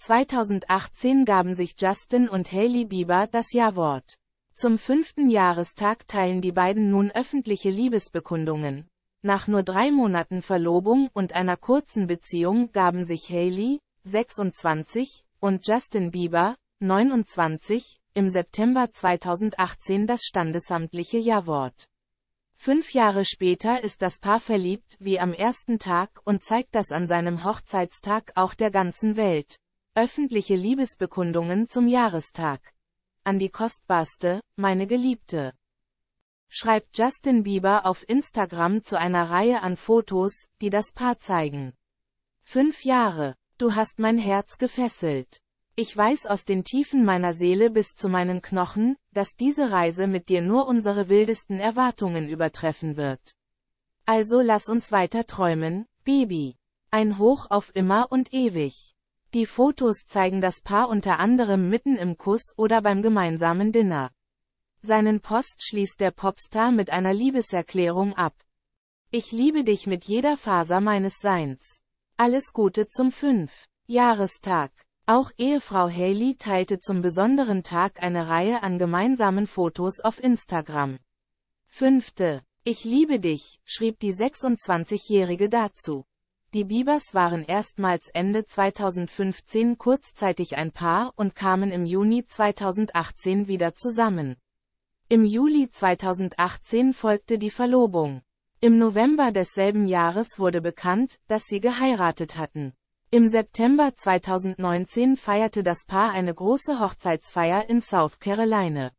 2018 gaben sich Justin und Hailey Bieber das Ja-Wort. Zum fünften Jahrestag teilen die beiden nun öffentliche Liebesbekundungen. Nach nur drei Monaten Verlobung und einer kurzen Beziehung gaben sich Hailey, 26, und Justin Bieber, 29, im September 2018 das standesamtliche Ja-Wort. Fünf Jahre später ist das Paar verliebt wie am ersten Tag und zeigt das an seinem Hochzeitstag auch der ganzen Welt. Öffentliche Liebesbekundungen zum Jahrestag. An die kostbarste, meine Geliebte. Schreibt Justin Bieber auf Instagram zu einer Reihe an Fotos, die das Paar zeigen. Fünf Jahre. Du hast mein Herz gefesselt. Ich weiß aus den Tiefen meiner Seele bis zu meinen Knochen, dass diese Reise mit dir nur unsere wildesten Erwartungen übertreffen wird. Also lass uns weiter träumen, Baby. Ein Hoch auf immer und ewig. Die Fotos zeigen das Paar unter anderem mitten im Kuss oder beim gemeinsamen Dinner. Seinen Post schließt der Popstar mit einer Liebeserklärung ab. Ich liebe dich mit jeder Faser meines Seins. Alles Gute zum 5. Jahrestag. Auch Ehefrau Haley teilte zum besonderen Tag eine Reihe an gemeinsamen Fotos auf Instagram. 5. Ich liebe dich, schrieb die 26-Jährige dazu. Die Biebers waren erstmals Ende 2015 kurzzeitig ein Paar und kamen im Juni 2018 wieder zusammen. Im Juli 2018 folgte die Verlobung. Im November desselben Jahres wurde bekannt, dass sie geheiratet hatten. Im September 2019 feierte das Paar eine große Hochzeitsfeier in South Carolina.